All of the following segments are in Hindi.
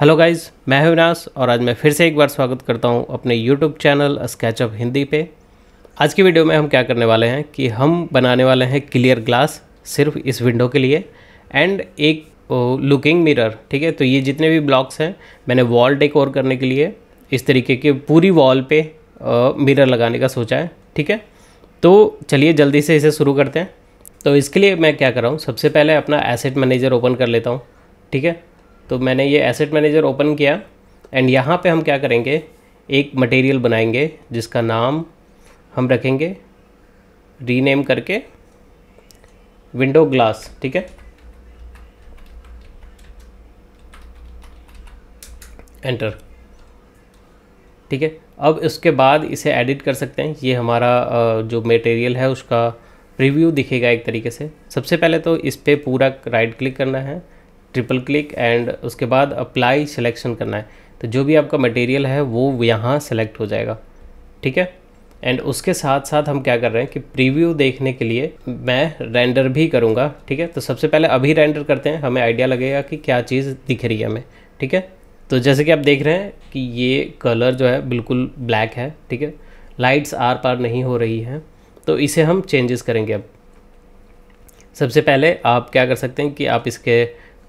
हेलो गाइस मैं हूं और आज मैं फिर से एक बार स्वागत करता हूं अपने यूट्यूब चैनल स्केचअप हिंदी पे आज की वीडियो में हम क्या करने वाले हैं कि हम बनाने वाले हैं क्लियर ग्लास सिर्फ इस विंडो के लिए एंड एक लुकिंग मिरर ठीक है तो ये जितने भी ब्लॉक्स हैं मैंने वॉल डेकोर करने के लिए इस तरीके के पूरी वॉल पर मिरर लगाने का सोचा है ठीक है तो चलिए जल्दी से इसे शुरू करते हैं तो इसके लिए मैं क्या कर रहा हूँ सबसे पहले अपना एसेट मैनेजर ओपन कर लेता हूँ ठीक है तो मैंने ये एसेट मैनेजर ओपन किया एंड यहाँ पे हम क्या करेंगे एक मटेरियल बनाएंगे जिसका नाम हम रखेंगे रीनेम करके विंडो ग्लास ठीक है एंटर ठीक है अब इसके बाद इसे एडिट कर सकते हैं ये हमारा जो मटेरियल है उसका प्रीव्यू दिखेगा एक तरीके से सबसे पहले तो इस पर पूरा राइट क्लिक करना है ट्रिपल क्लिक एंड उसके बाद अप्लाई सिलेक्शन करना है तो जो भी आपका मटेरियल है वो यहाँ सेलेक्ट हो जाएगा ठीक है एंड उसके साथ साथ हम क्या कर रहे हैं कि प्रीव्यू देखने के लिए मैं रेंडर भी करूँगा ठीक है तो सबसे पहले अभी रेंडर करते हैं हमें आइडिया लगेगा कि क्या चीज़ दिख रही है हमें ठीक है तो जैसे कि आप देख रहे हैं कि ये कलर जो है बिल्कुल ब्लैक है ठीक है लाइट्स आर पार नहीं हो रही हैं तो इसे हम चेंजेस करेंगे अब सबसे पहले आप क्या कर सकते हैं कि आप इसके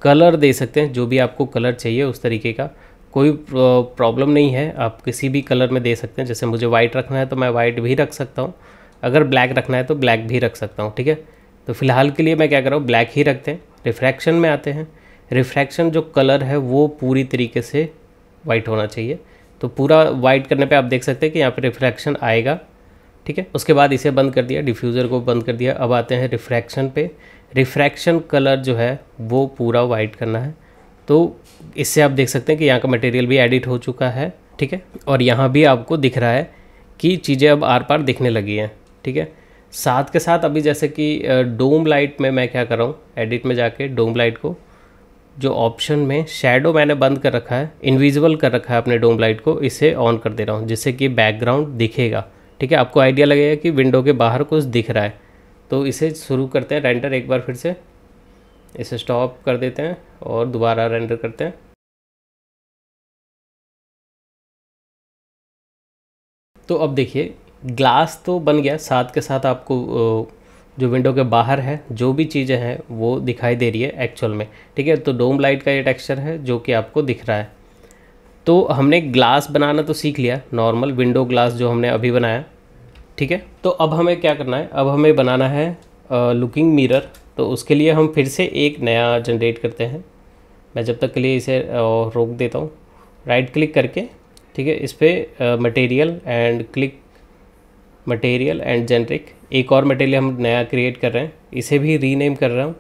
कलर दे सकते हैं जो भी आपको कलर चाहिए उस तरीके का कोई प्रॉब्लम नहीं है आप किसी भी कलर में दे सकते हैं जैसे मुझे वाइट रखना है तो मैं वाइट भी रख सकता हूँ अगर ब्लैक रखना है तो ब्लैक भी रख सकता हूँ ठीक है तो फिलहाल के लिए मैं क्या कर रहा हूँ ब्लैक ही रखते हैं रिफ्रैक्शन में आते हैं रिफ्रैक्शन जो कलर है वो पूरी तरीके से वाइट होना चाहिए तो पूरा वाइट करने पे आप देख सकते हैं कि यहाँ पे रिफ्रैक्शन आएगा ठीक है उसके बाद इसे बंद कर दिया डिफ्यूज़र को बंद कर दिया अब आते हैं रिफ्रैक्शन पे रिफ्रैक्शन कलर जो है वो पूरा वाइट करना है तो इससे आप देख सकते हैं कि यहाँ का मटेरियल भी एडिट हो चुका है ठीक है और यहाँ भी आपको दिख रहा है कि चीज़ें अब आर पार दिखने लगी हैं ठीक है साथ के साथ अभी जैसे कि डोम लाइट में मैं क्या कर रहा हूँ एडिट में जाके डोम लाइट को जो ऑप्शन में शेडो मैंने बंद कर रखा है इनविजिबल कर रखा है अपने डोम लाइट को इसे ऑन कर दे रहा हूँ जिससे कि बैकग्राउंड दिखेगा ठीक है आपको आइडिया लगेगा कि विंडो के बाहर कुछ दिख रहा है तो इसे शुरू करते हैं रेंडर एक बार फिर से इसे स्टॉप कर देते हैं और दोबारा रेंडर करते हैं तो अब देखिए ग्लास तो बन गया साथ के साथ आपको जो विंडो के बाहर है जो भी चीज़ें हैं वो दिखाई दे रही है एक्चुअल में ठीक है तो डोम लाइट का ये टेक्सचर है जो कि आपको दिख रहा है तो हमने ग्लास बनाना तो सीख लिया नॉर्मल विंडो ग्लास जो हमने अभी बनाया ठीक है तो अब हमें क्या करना है अब हमें बनाना है लुकिंग मिरर तो उसके लिए हम फिर से एक नया जनरेट करते हैं मैं जब तक के लिए इसे रोक देता हूँ राइट क्लिक करके ठीक है इस पर material and click material and generic एक और मटेरियल हम नया क्रिएट कर रहे हैं इसे भी रीनेम कर रहा हूँ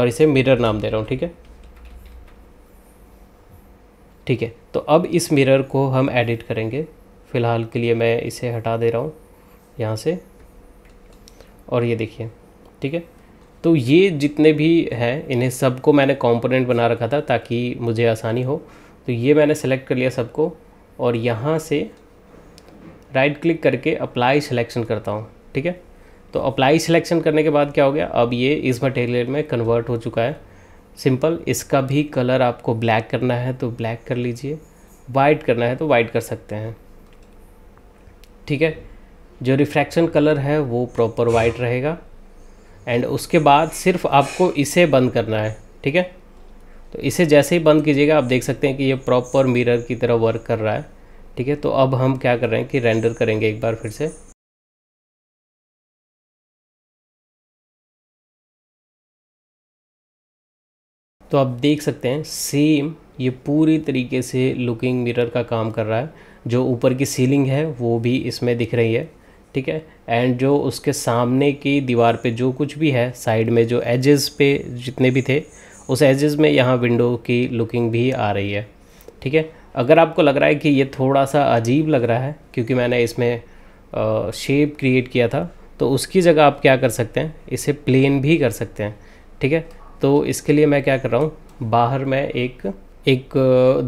और इसे मिरर नाम दे रहा हूँ ठीक है ठीक है तो अब इस मिरर को हम एडिट करेंगे फ़िलहाल के लिए मैं इसे हटा दे रहा हूँ यहाँ से और ये देखिए ठीक है तो ये जितने भी हैं इन्हें सबको मैंने कंपोनेंट बना रखा था ताकि मुझे आसानी हो तो ये मैंने सेलेक्ट कर लिया सबको और यहाँ से राइट क्लिक करके अप्लाई सिलेक्शन करता हूँ ठीक है तो अप्लाई सिलेक्शन करने के बाद क्या हो गया अब ये इस मटेरियल में कन्वर्ट हो चुका है सिंपल इसका भी कलर आपको ब्लैक करना है तो ब्लैक कर लीजिए वाइट करना है तो वाइट कर सकते हैं ठीक है जो रिफ्रैक्शन कलर है वो प्रॉपर वाइट रहेगा एंड उसके बाद सिर्फ आपको इसे बंद करना है ठीक है तो इसे जैसे ही बंद कीजिएगा आप देख सकते हैं कि ये प्रॉपर मिरर की तरह वर्क कर रहा है ठीक है तो अब हम क्या कर रहे हैं कि रेंडर करेंगे एक बार फिर से तो आप देख सकते हैं सेम ये पूरी तरीके से लुकिंग मिरर का काम कर रहा है जो ऊपर की सीलिंग है वो भी इसमें दिख रही है ठीक है एंड जो उसके सामने की दीवार पे जो कुछ भी है साइड में जो एजेस पे जितने भी थे उस एजेस में यहाँ विंडो की लुकिंग भी आ रही है ठीक है अगर आपको लग रहा है कि ये थोड़ा सा अजीब लग रहा है क्योंकि मैंने इसमें शेप क्रिएट किया था तो उसकी जगह आप क्या कर सकते हैं इसे प्लेन भी कर सकते हैं ठीक है तो इसके लिए मैं क्या कर रहा हूँ बाहर मैं एक एक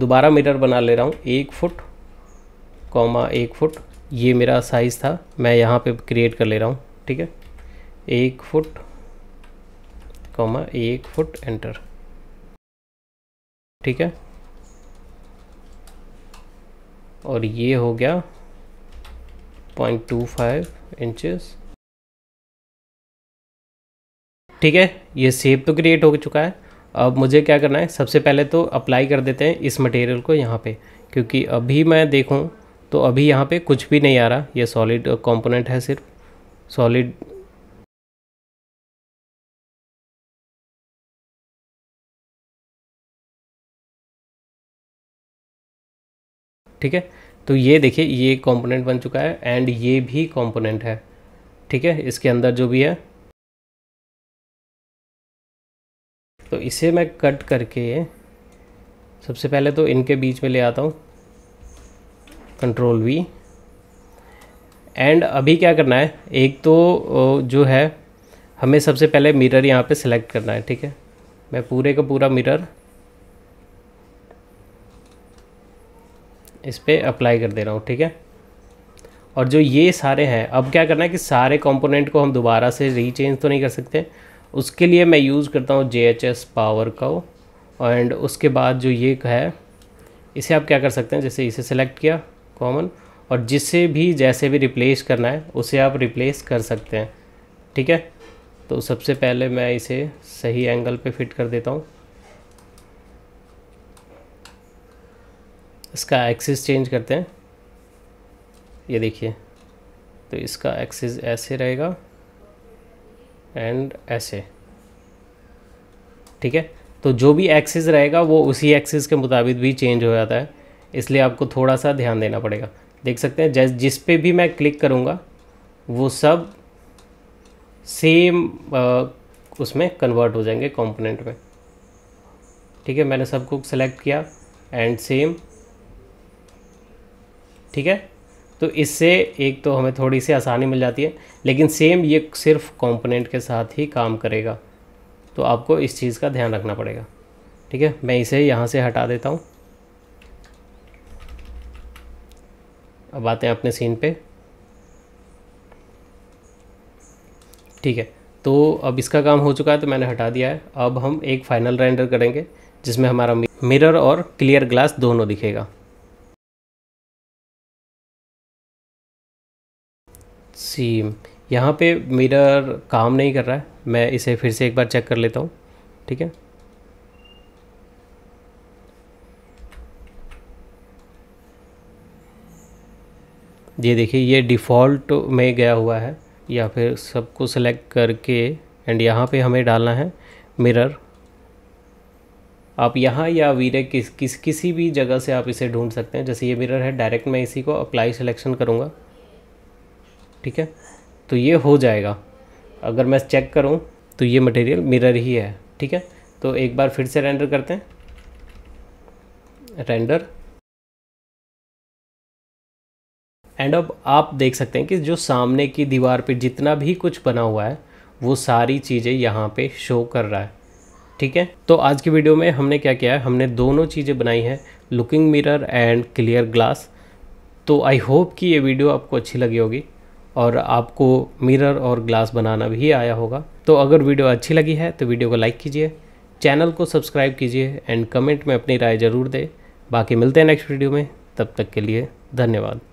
दोबारा मीटर बना ले रहा हूँ एक फुट कॉमा एक फुट ये मेरा साइज़ था मैं यहाँ पे क्रिएट कर ले रहा हूँ ठीक है एक फुट कॉमा एक फुट एंटर ठीक है और ये हो गया पॉइंट टू फाइव इंचज़ ठीक है ये सेप तो क्रिएट हो चुका है अब मुझे क्या करना है सबसे पहले तो अप्लाई कर देते हैं इस मटेरियल को यहाँ पे क्योंकि अभी मैं देखूँ तो अभी यहाँ पे कुछ भी नहीं आ रहा ये सॉलिड कंपोनेंट है सिर्फ सॉलिड ठीक है तो ये देखिए ये कंपोनेंट बन चुका है एंड ये भी कंपोनेंट है ठीक है इसके अंदर जो भी है तो इसे मैं कट करके सबसे पहले तो इनके बीच में ले आता हूँ कंट्रोल वी एंड अभी क्या करना है एक तो जो है हमें सबसे पहले मिरर यहाँ पे सिलेक्ट करना है ठीक है मैं पूरे का पूरा मिरर इस पर अप्लाई कर दे रहा हूँ ठीक है और जो ये सारे हैं अब क्या करना है कि सारे कंपोनेंट को हम दोबारा से रीचेंज तो नहीं कर सकते उसके लिए मैं यूज़ करता हूँ जे एच एस पावर का एंड उसके बाद जो ये है इसे आप क्या कर सकते हैं जैसे इसे सेलेक्ट किया कॉमन और जिसे भी जैसे भी रिप्लेस करना है उसे आप रिप्लेस कर सकते हैं ठीक है तो सबसे पहले मैं इसे सही एंगल पे फिट कर देता हूँ इसका एक्सिस चेंज करते हैं ये देखिए तो इसका एक्सिस ऐसे रहेगा एंड ऐसे ठीक है तो जो भी एक्सिस रहेगा वो उसी एक्सिस के मुताबिक भी चेंज हो जाता है इसलिए आपको थोड़ा सा ध्यान देना पड़ेगा देख सकते हैं जैस जिस पे भी मैं क्लिक करूँगा वो सब सेम आ, उसमें कन्वर्ट हो जाएंगे कंपोनेंट में ठीक है मैंने सबको सेलेक्ट किया एंड सेम ठीक है तो इससे एक तो हमें थोड़ी सी आसानी मिल जाती है लेकिन सेम ये सिर्फ कंपोनेंट के साथ ही काम करेगा तो आपको इस चीज़ का ध्यान रखना पड़ेगा ठीक है मैं इसे यहाँ से हटा देता हूँ अब आते हैं अपने सीन पे ठीक है तो अब इसका काम हो चुका है तो मैंने हटा दिया है अब हम एक फाइनल रेंडर करेंगे जिसमें हमारा मिरर और क्लियर ग्लास दोनों दिखेगा सी यहाँ पे मिरर काम नहीं कर रहा है मैं इसे फिर से एक बार चेक कर लेता हूँ ठीक है ये देखिए ये डिफ़ॉल्ट में गया हुआ है या फिर सबको सेलेक्ट करके एंड यहाँ पे हमें डालना है मिरर आप यहाँ या वीरे किस किस किसी भी जगह से आप इसे ढूंढ सकते हैं जैसे ये मिरर है डायरेक्ट मैं इसी को अप्लाई सिलेक्शन करूँगा ठीक है तो ये हो जाएगा अगर मैं चेक करूँ तो ये मटेरियल मिरर ही है ठीक है तो एक बार फिर से रेंडर करते हैं रेंडर एंड अब आप देख सकते हैं कि जो सामने की दीवार पे जितना भी कुछ बना हुआ है वो सारी चीज़ें यहाँ पे शो कर रहा है ठीक है तो आज की वीडियो में हमने क्या किया है हमने दोनों चीज़ें बनाई हैं looking mirror and clear glass तो आई होप कि ये वीडियो आपको अच्छी लगी होगी और आपको मिरर और ग्लास बनाना भी आया होगा तो अगर वीडियो अच्छी लगी है तो वीडियो को लाइक कीजिए चैनल को सब्सक्राइब कीजिए एंड कमेंट में अपनी राय ज़रूर दें बाकी मिलते हैं नेक्स्ट वीडियो में तब तक के लिए धन्यवाद